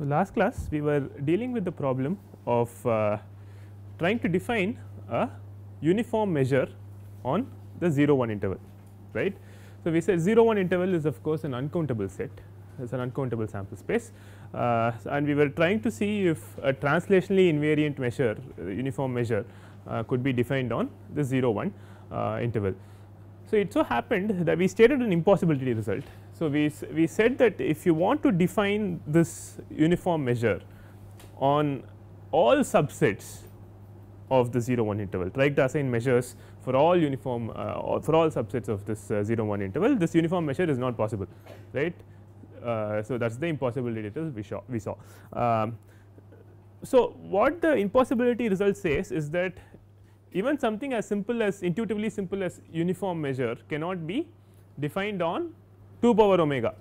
So, last class we were dealing with the problem of uh, trying to define a uniform measure on the 0 1 interval right. So, we said 0 1 interval is of course an uncountable set it is an uncountable sample space uh, and we were trying to see if a translationally invariant measure uh, uniform measure uh, could be defined on the 0 1 uh, interval. So, it so happened that we stated an impossibility result so, we, we said that if you want to define this uniform measure on all subsets of the 0 1 interval, try to assign measures for all uniform uh, for all subsets of this uh, 0 1 interval, this uniform measure is not possible right. Uh, so, that is the impossibility result we saw. We saw. Um, so, what the impossibility result says is that even something as simple as intuitively simple as uniform measure cannot be defined on 2 power omega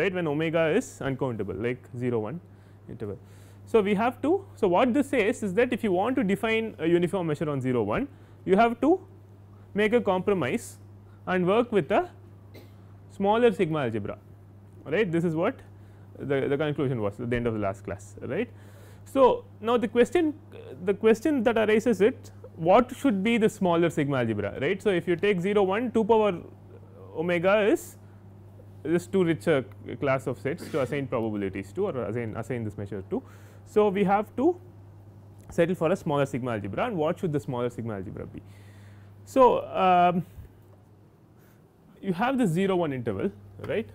right when omega is uncountable like 0 1 interval. So, we have to so what this says is that if you want to define a uniform measure on 0 1 you have to make a compromise and work with a smaller sigma algebra right this is what the, the conclusion was at the end of the last class right. So, now the question the question that arises it what should be the smaller sigma algebra right. So, if you take 0 1 2 power omega is this too rich a uh, class of sets to assign probabilities to or assign, assign this measure to. So, we have to settle for a smaller sigma algebra and what should the smaller sigma algebra be. So, um, you have the 0 1 interval right.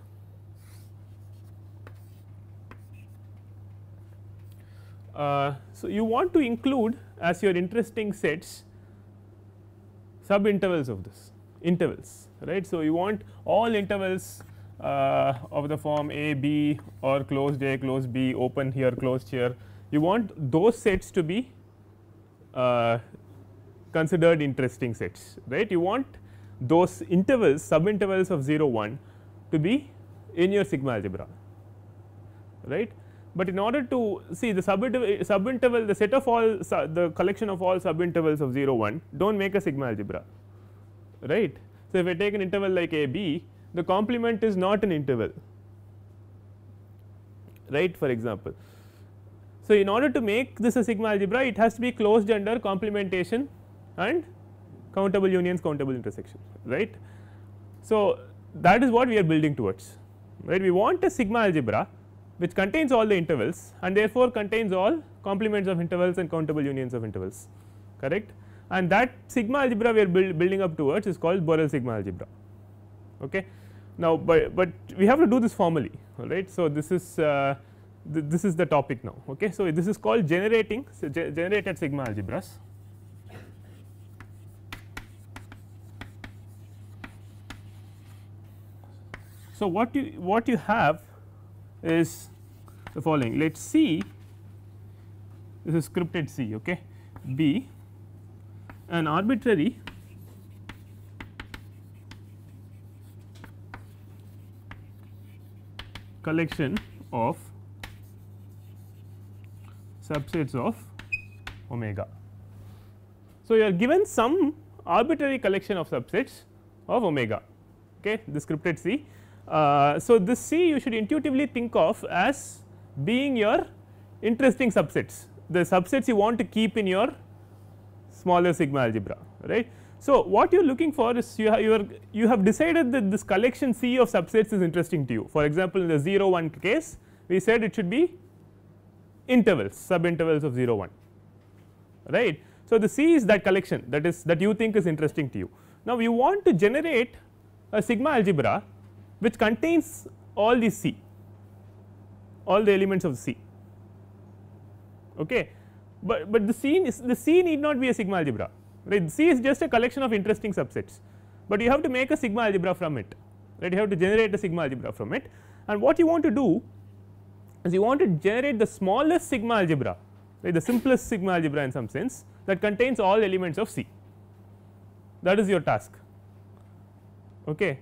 Uh, so, you want to include as your interesting sets sub intervals of this intervals right. So, you want all intervals uh, of the form A B or closed A closed B open here closed here you want those sets to be uh, considered interesting sets right you want those intervals sub intervals of 0 1 to be in your sigma algebra right. But in order to see the sub interval the set of all the collection of all sub intervals of 0 1 do not make a sigma algebra right. So, if I take an interval like a b the complement is not an interval right for example. So, in order to make this a sigma algebra it has to be closed under complementation and countable unions countable intersection right. So, that is what we are building towards right we want a sigma algebra which contains all the intervals and therefore, contains all complements of intervals and countable unions of intervals correct and that sigma algebra we are build, building up towards is called Borel sigma algebra. Okay. Now, but, but we have to do this formally all right. So, this is uh, th this is the topic now. Okay. So, this is called generating so ge generated sigma algebras. So, what you what you have is the following let C this is scripted C okay, B an arbitrary collection of subsets of omega. So, you are given some arbitrary collection of subsets of omega okay, this scripted C. Uh, so, this C you should intuitively think of as being your interesting subsets the subsets you want to keep in your smaller sigma algebra right. So, what you are looking for is you have, you, are, you have decided that this collection C of subsets is interesting to you. For example, in the 0 1 case we said it should be intervals sub intervals of 0 1 right. So, the C is that collection that is that you think is interesting to you. Now, you want to generate a sigma algebra which contains all the C all the elements of C okay, but, but the C is the C need not be a sigma algebra right C is just a collection of interesting subsets, but you have to make a sigma algebra from it right you have to generate a sigma algebra from it and what you want to do is you want to generate the smallest sigma algebra right the simplest sigma algebra in some sense that contains all elements of C that is your task okay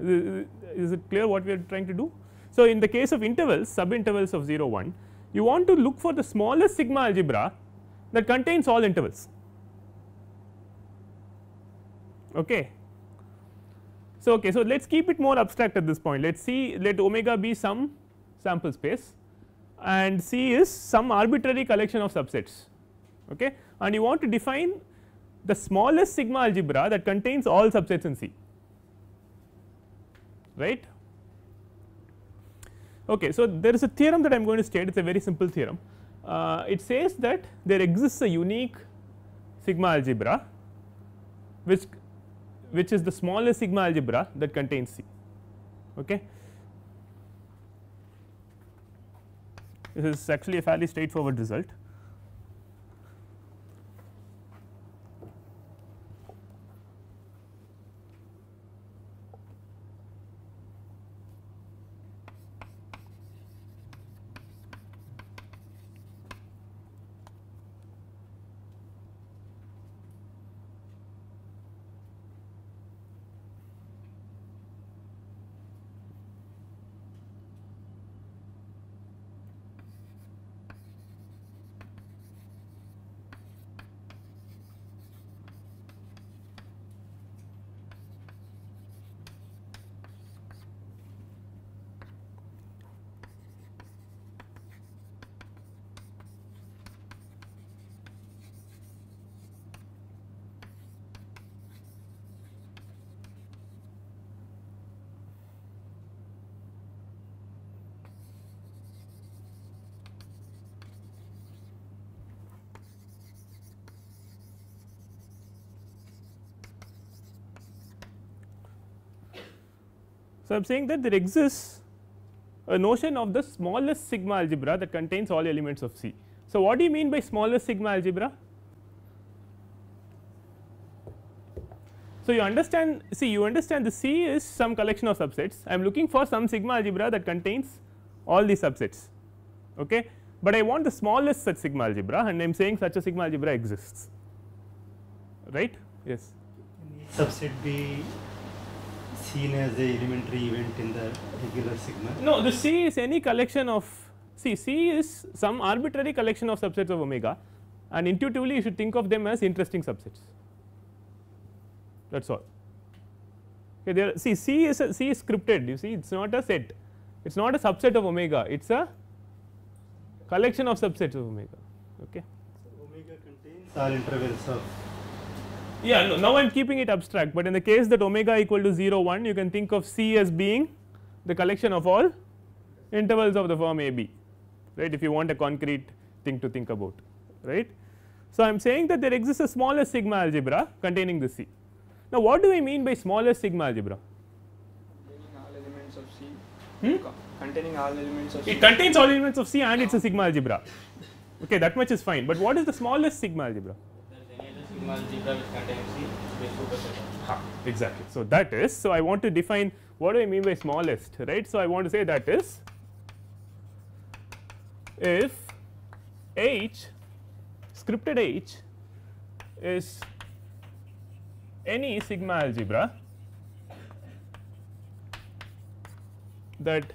is it clear what we are trying to do. So, in the case of intervals sub intervals of 0 1 you want to look for the smallest sigma algebra that contains all intervals okay. So, okay, so let us keep it more abstract at this point let us see let omega be some sample space and C is some arbitrary collection of subsets okay. and you want to define the smallest sigma algebra that contains all subsets in C right. Okay, so there is a theorem that I am going to state it is a very simple theorem uh, it says that there exists a unique sigma algebra which which is the smallest sigma algebra that contains C. Okay. This is actually a fairly straightforward result. So, I am saying that there exists a notion of the smallest sigma algebra that contains all elements of C. So, what do you mean by smallest sigma algebra? So, you understand see you understand the C is some collection of subsets I am looking for some sigma algebra that contains all these subsets okay. but I want the smallest such sigma algebra and I am saying such a sigma algebra exists right yes. Subset be seen as a elementary event in the regular sigma? No, the C is any collection of C. C is some arbitrary collection of subsets of omega and intuitively you should think of them as interesting subsets that is all. Okay, there see C is a, C is scripted you see it is not a set it is not a subset of omega it is a collection of subsets of omega. Okay. So, omega contains all intervals of yeah, no, now I am keeping it abstract, but in the case that omega equal to 0 1 you can think of C as being the collection of all intervals of the firm A B right if you want a concrete thing to think about right. So, I am saying that there exists a smaller sigma algebra containing the C. Now, what do we mean by smaller sigma algebra? Containing all elements of C. Hmm? Containing all elements of C. It contains all elements of C and it is a sigma algebra okay that much is fine, but what is the smallest sigma algebra? exactly. So, that is. So, I want to define what do I mean by smallest right. So, I want to say that is if H scripted H is any sigma algebra that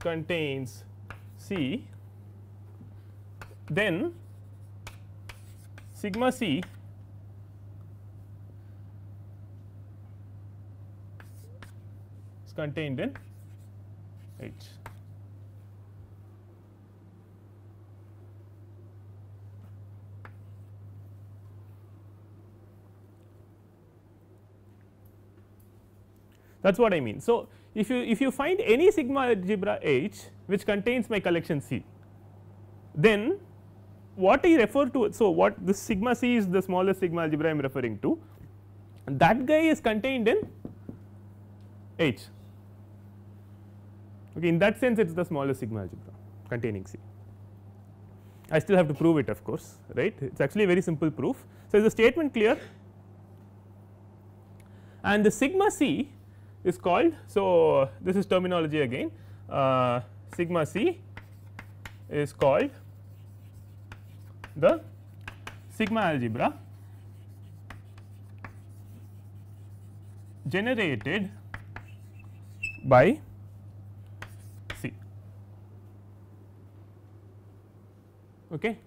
contains C, then sigma c is contained in H. That is what I mean. So, if you if you find any sigma algebra H which contains my collection C, then what I refer to, so what this sigma c is the smallest sigma algebra I am referring to, that guy is contained in H. Okay, in that sense, it is the smallest sigma algebra containing C. I still have to prove it, of course, right? It is actually a very simple proof. So, is the statement clear? And the sigma C is called, so this is terminology again, uh, sigma C is called the sigma algebra generated by C. Okay.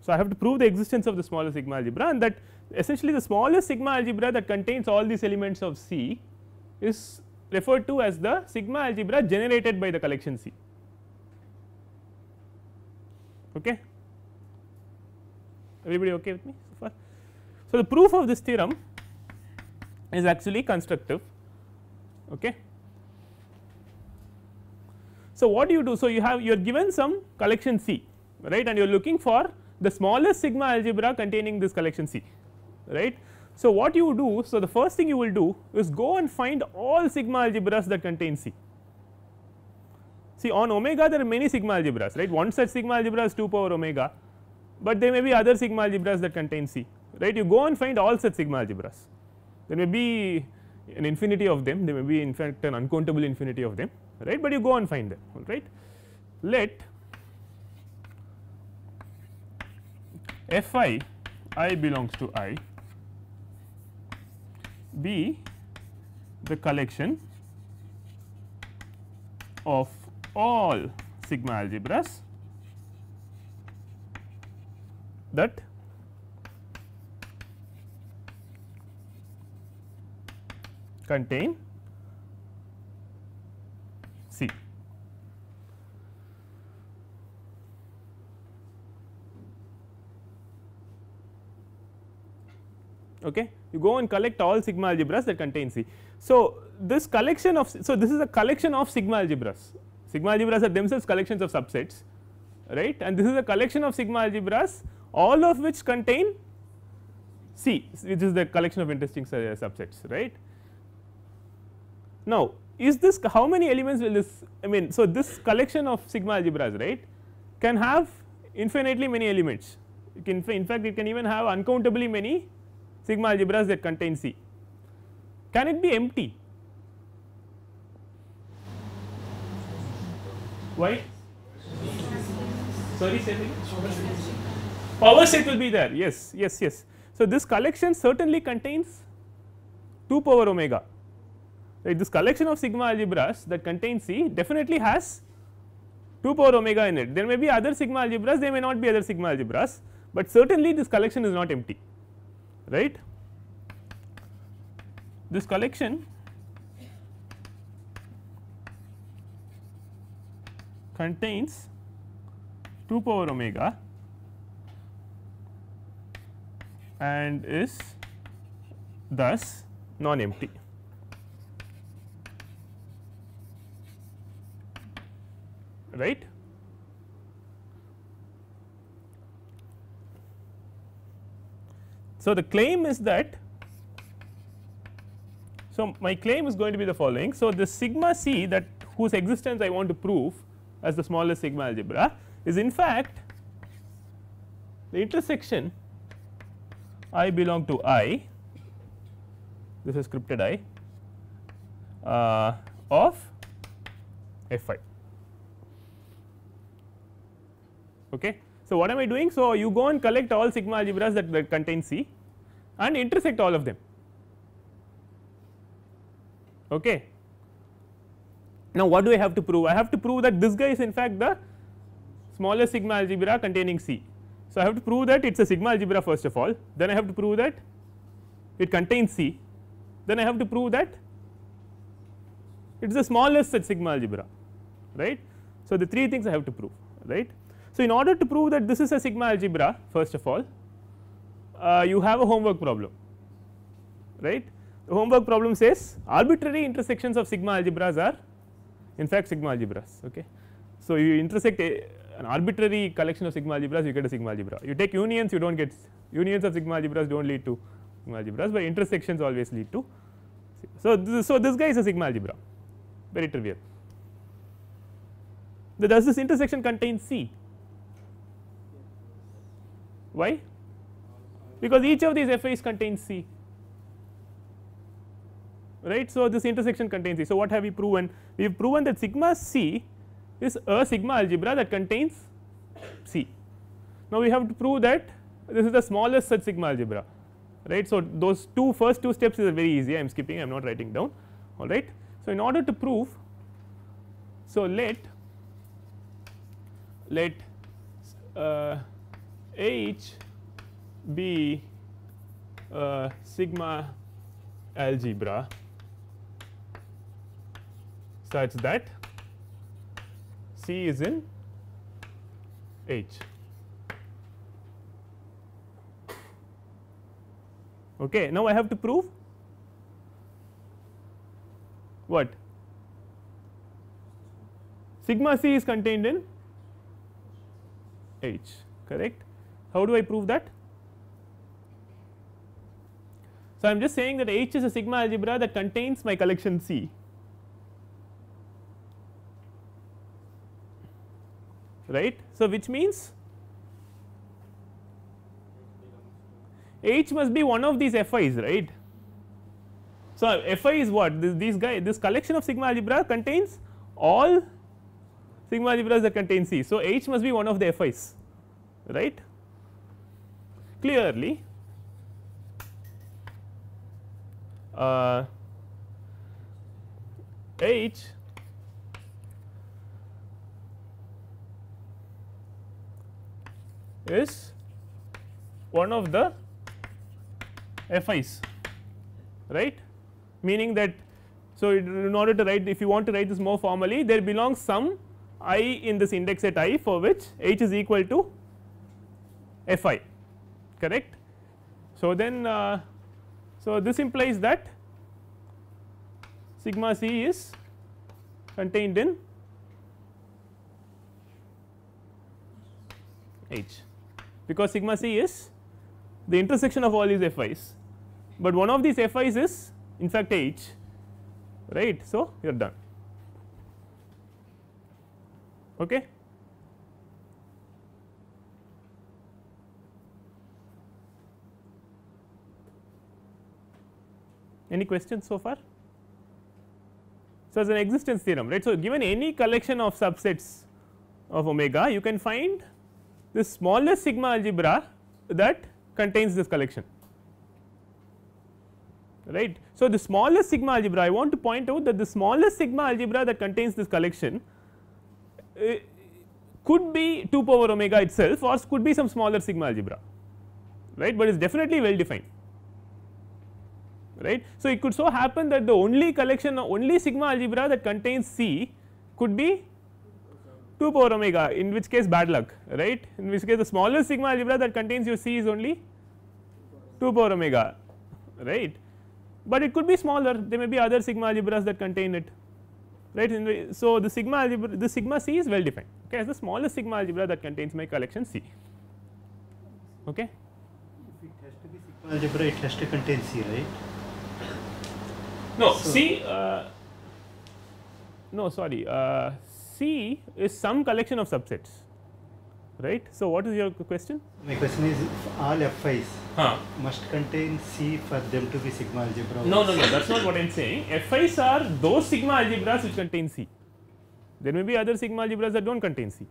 So, I have to prove the existence of the smallest sigma algebra and that essentially the smallest sigma algebra that contains all these elements of C is referred to as the sigma algebra generated by the collection C. Okay. Everybody okay with me so far? So, the proof of this theorem is actually constructive. Okay. So, what do you do? So, you have you are given some collection C right and you are looking for the smallest sigma algebra containing this collection C right. So, what you do, so the first thing you will do is go and find all sigma algebras that contain C. See on omega there are many sigma algebras right one such sigma algebra is 2 power omega, but there may be other sigma algebras that contain C right you go and find all such sigma algebras there may be an infinity of them there may be in fact an uncountable infinity of them right, but you go and find them all right. Let f i i belongs to i be the collection of all sigma algebras that contain C. Okay you go and collect all sigma algebras that contain C. So, this collection of so this is a collection of sigma algebras sigma algebras are themselves collections of subsets right and this is a collection of sigma algebras all of which contain C which is the collection of interesting uh, subsets right. Now, is this how many elements will this I mean so this collection of sigma algebras right can have infinitely many elements in fact it can even have uncountably many sigma algebras that contain C. Can it be empty? Why? Sorry, say Power set will be there, yes, yes, yes. So, this collection certainly contains 2 power omega, right. This collection of sigma algebras that contains C definitely has 2 power omega in it. There may be other sigma algebras, there may not be other sigma algebras, but certainly this collection is not empty right. This collection contains 2 power omega and is thus non empty. right So, the claim is that so my claim is going to be the following. So, the sigma c that whose existence I want to prove as the smallest sigma algebra is in fact the intersection i belong to i this is scripted i uh, of f i okay. So, what am I doing? So, you go and collect all sigma algebras that, that contain C and intersect all of them. Okay. Now, what do I have to prove? I have to prove that this guy is in fact the smallest sigma algebra containing C. So, I have to prove that it is a sigma algebra first of all, then I have to prove that it contains C, then I have to prove that it is the smallest such sigma algebra right. So, the three things I have to prove right. So, in order to prove that this is a sigma algebra first of all uh, you have a homework problem right. The homework problem says arbitrary intersections of sigma algebras are in fact sigma algebras ok. So, you intersect a, an arbitrary collection of sigma algebras you get a sigma algebra you take unions you do not get unions of sigma algebras do not lead to sigma algebras, but intersections always lead to. So, this, so this guy is a sigma algebra very trivial. Does this intersection contain C? why because each of these f i's contains c right. So, this intersection contains c. So, what have we proven? We have proven that sigma c is a sigma algebra that contains c. Now, we have to prove that this is the smallest such sigma algebra right. So, those two first two steps is very easy I am skipping I am not writing down all right. So, in order to prove so let let uh, H be a uh, sigma algebra such that C is in H. Okay. Now, I have to prove what sigma c is contained in H correct. How do I prove that? So, I am just saying that H is a sigma algebra that contains my collection C. right. So, which means H must be one of these Fi's right. So, Fi is what this, this guy this collection of sigma algebra contains all sigma algebras that contain C. So, H must be one of the Fi's right clearly uh, H is one of the FIs right meaning that so in order to write if you want to write this more formally there belongs some i in this index at i for which h is equal to f i correct. So, then uh, so this implies that sigma c is contained in h because sigma c is the intersection of all these fi's, but one of these fi's is in fact h right. So, you are done okay. Any questions so far? So, as an existence theorem right. So, given any collection of subsets of omega you can find the smallest sigma algebra that contains this collection right. So, the smallest sigma algebra I want to point out that the smallest sigma algebra that contains this collection eh, could be 2 power omega itself or could be some smaller sigma algebra right, but it is definitely well defined right. So, it could so happen that the only collection only sigma algebra that contains C could be 2 power omega in which case bad luck right in which case the smallest sigma algebra that contains your C is only 2 power omega right, but it could be smaller there may be other sigma algebras that contain it right. So, the sigma algebra the sigma C is well defined okay as the smallest sigma algebra that contains my collection C okay. If it has to be sigma algebra it has to contain C right. No, so C, uh, no sorry, uh, C is some collection of subsets, right. So, what is your question? My question is all Fi's huh. must contain C for them to be sigma algebra. No, no, no, that is not what I am saying. Fi's are those sigma algebras which contain C. There may be other sigma algebras that do not contain C.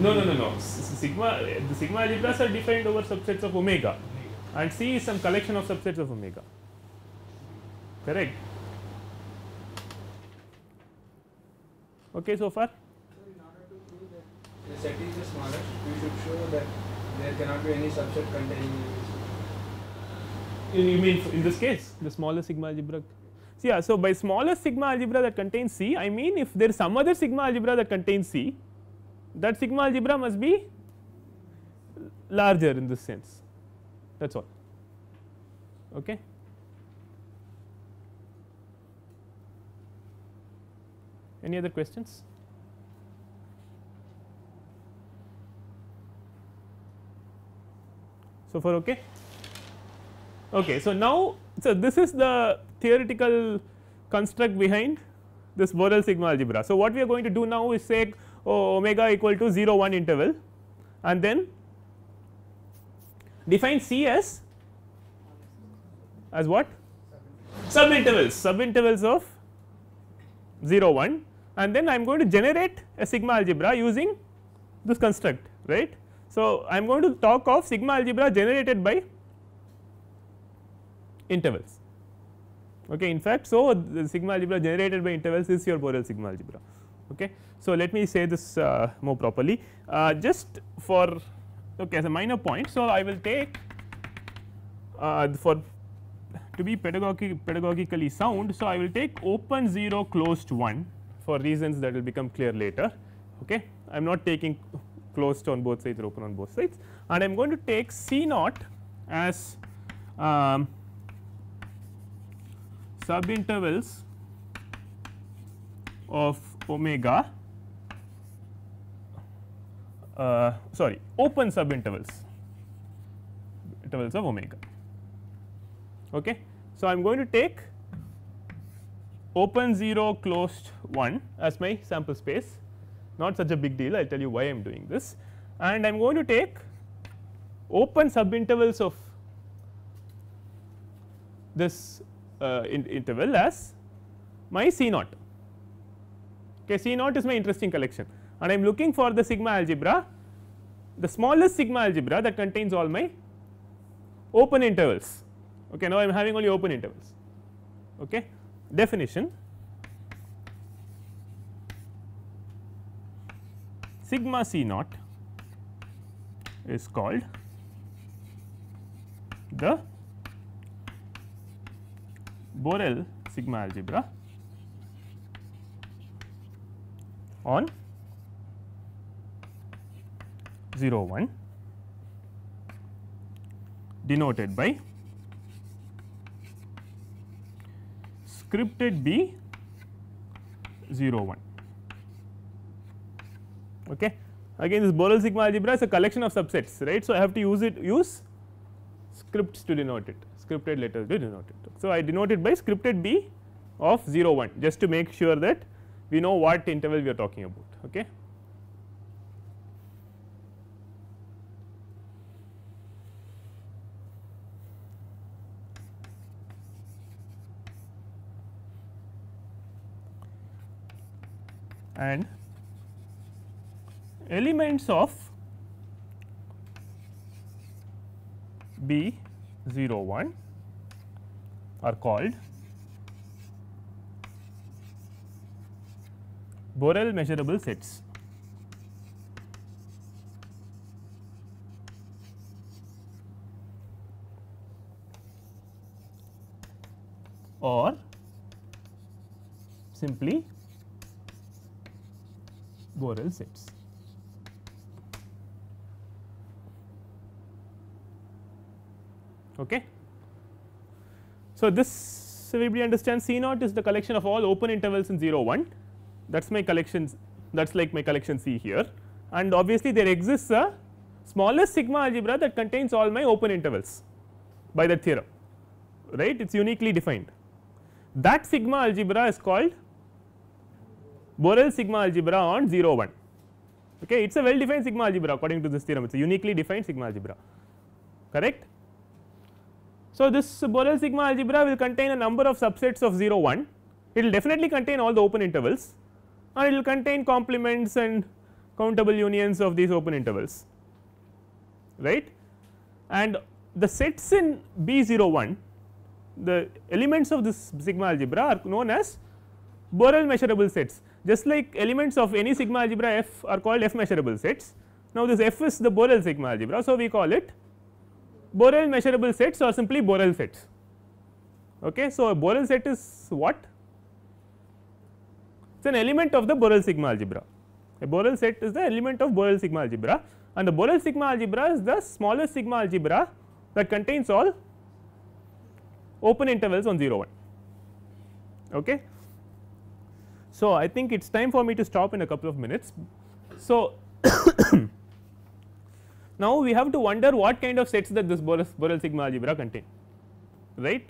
No, no, no, no. sigma, the sigma algebras are defined over subsets of omega. omega and C is some collection of subsets of omega correct. Okay, so far. So in order to prove that the set is smaller. we should show that there cannot be any subset containing You mean in this case the smaller sigma algebra? Yeah, so by smaller sigma algebra that contains C, I mean if there is some other sigma algebra that contains C, that sigma algebra must be larger in this sense that is all. Okay. Any other questions? So, far okay? Okay, so now, so this is the theoretical construct behind this Borel sigma algebra. So, what we are going to do now is say oh, omega equal to 0 1 interval and then define C as as what subintervals subintervals of 0 1 and then I am going to generate a sigma algebra using this construct right. So, I am going to talk of sigma algebra generated by intervals okay in fact. So, the sigma algebra generated by intervals is your Borel sigma algebra okay. So, let me say this uh, more properly uh, just for okay as a minor point. So, I will take uh, for to be pedagogic, pedagogically sound. So, I will take open 0 closed 1 for reasons that will become clear later. Okay. I am not taking closed on both sides or open on both sides and I am going to take C naught as um, sub intervals of omega uh, sorry open subintervals intervals of omega. Okay. So, I am going to take open 0 closed 1 as my sample space not such a big deal I will tell you why I am doing this and I am going to take open subintervals of this uh, in interval as my C naught. Okay, C naught is my interesting collection and I am looking for the sigma algebra the smallest sigma algebra that contains all my open intervals. Okay, now I am having only open intervals. Okay. Definition sigma c naught is called the Borel sigma algebra on 0 1 denoted by scripted B 0 1. Okay. Again this Borel sigma algebra is a collection of subsets right. So, I have to use it use scripts to denote it scripted letters to denote it. So, I denote it by scripted B of 0 1 just to make sure that we know what interval we are talking about. Okay. and elements of B 01 are called Borel measurable sets. or simply Borel sets. Okay. So, this everybody understands C naught is the collection of all open intervals in 0 1 that is my collection. that is like my collection C here and obviously there exists a smallest sigma algebra that contains all my open intervals by the theorem right it is uniquely defined. That sigma algebra is called Borel sigma algebra on 0 1 okay it is a well defined sigma algebra according to this theorem it is a uniquely defined sigma algebra correct. So, this Borel sigma algebra will contain a number of subsets of 0 1 it will definitely contain all the open intervals and it will contain complements and countable unions of these open intervals right and the sets in B 0 1 the elements of this sigma algebra are known as Borel measurable sets just like elements of any sigma algebra f are called f measurable sets. Now, this f is the Borel sigma algebra. So, we call it Borel measurable sets or simply Borel sets. Okay. So, a Borel set is what? It is an element of the Borel sigma algebra. A Borel set is the element of Borel sigma algebra and the Borel sigma algebra is the smallest sigma algebra that contains all open intervals on 0 1. Okay. So, I think it is time for me to stop in a couple of minutes. So, now we have to wonder what kind of sets that this Borel sigma algebra contain right.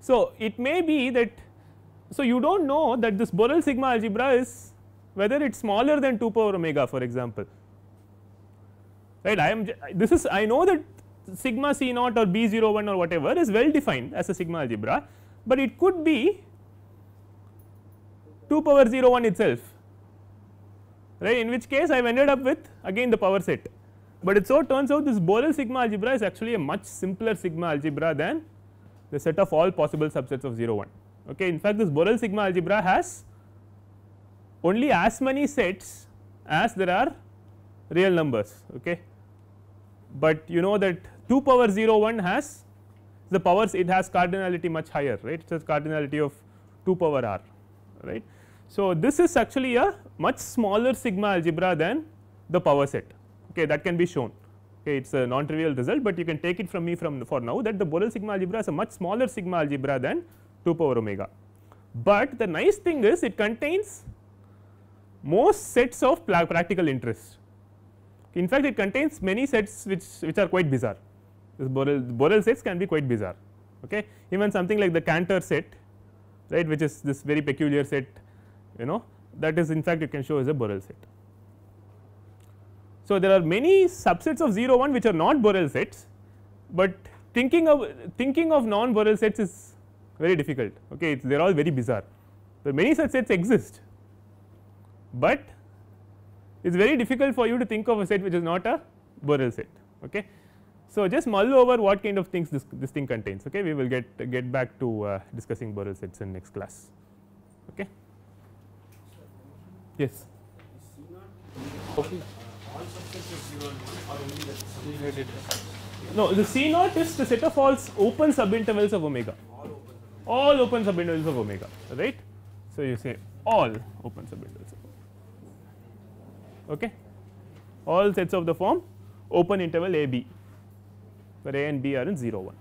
So, it may be that so you do not know that this Borel sigma algebra is whether it is smaller than 2 power omega for example right I am this is I know that sigma c naught or b 0 01 or whatever is well defined as a sigma algebra, but it could be 2 power 0 1 itself right in which case I have ended up with again the power set, but it so turns out this Borel sigma algebra is actually a much simpler sigma algebra than the set of all possible subsets of 0 1. Okay. In fact, this Borel sigma algebra has only as many sets as there are real numbers. Okay. But you know that 2 power 0 1 has the powers it has cardinality much higher right it has cardinality of 2 power r right. So, this is actually a much smaller sigma algebra than the power set okay, that can be shown okay, it is a non trivial result, but you can take it from me from for now that the Borel sigma algebra is a much smaller sigma algebra than 2 power omega. But the nice thing is it contains most sets of practical interest. In fact, it contains many sets which, which are quite bizarre. This Borel, Borel sets can be quite bizarre. Okay. Even something like the Cantor set, right, which is this very peculiar set you know that is in fact you can show as a Borel set. So, there are many subsets of 0 1 which are not Borel sets, but thinking of thinking of non Borel sets is very difficult okay they are all very bizarre. So, many such sets exist, but it is very difficult for you to think of a set which is not a Borel set. Okay. So, just mull over what kind of things this, this thing contains. Okay. We will get get back to uh, discussing Borel sets in next class. Okay. Yes. No, the C naught is the set of all open subintervals of omega. All open subintervals of omega, right? So you say all open subintervals. Okay. All sets of the form open interval a b, where a and b are in 0 1.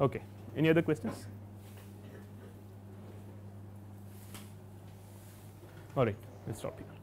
Okay. Any other questions? All right. Let's stop here.